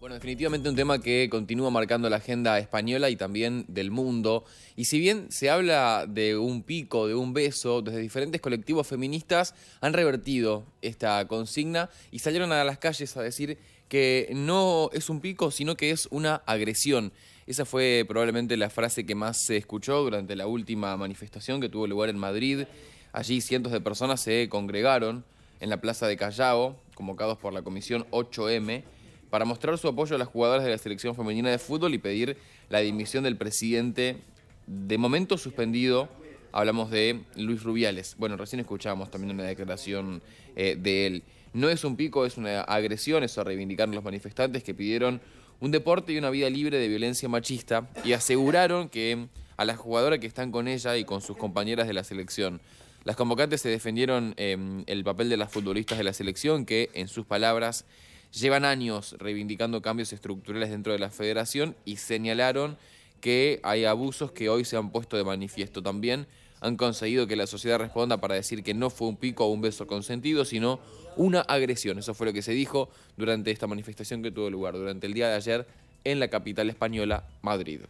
Bueno, definitivamente un tema que continúa marcando la agenda española y también del mundo. Y si bien se habla de un pico, de un beso, desde diferentes colectivos feministas han revertido esta consigna y salieron a las calles a decir que no es un pico, sino que es una agresión. Esa fue probablemente la frase que más se escuchó durante la última manifestación que tuvo lugar en Madrid. Allí cientos de personas se congregaron en la plaza de Callao, convocados por la comisión 8M para mostrar su apoyo a las jugadoras de la selección femenina de fútbol y pedir la dimisión del presidente de momento suspendido. Hablamos de Luis Rubiales. Bueno, recién escuchábamos también una declaración eh, de él. No es un pico, es una agresión, eso reivindicaron los manifestantes que pidieron un deporte y una vida libre de violencia machista y aseguraron que a las jugadoras que están con ella y con sus compañeras de la selección. Las convocantes se defendieron em, el papel de las futbolistas de la selección que, en sus palabras, llevan años reivindicando cambios estructurales dentro de la federación y señalaron que hay abusos que hoy se han puesto de manifiesto también. Han conseguido que la sociedad responda para decir que no fue un pico o un beso consentido, sino una agresión. Eso fue lo que se dijo durante esta manifestación que tuvo lugar durante el día de ayer en la capital española, Madrid.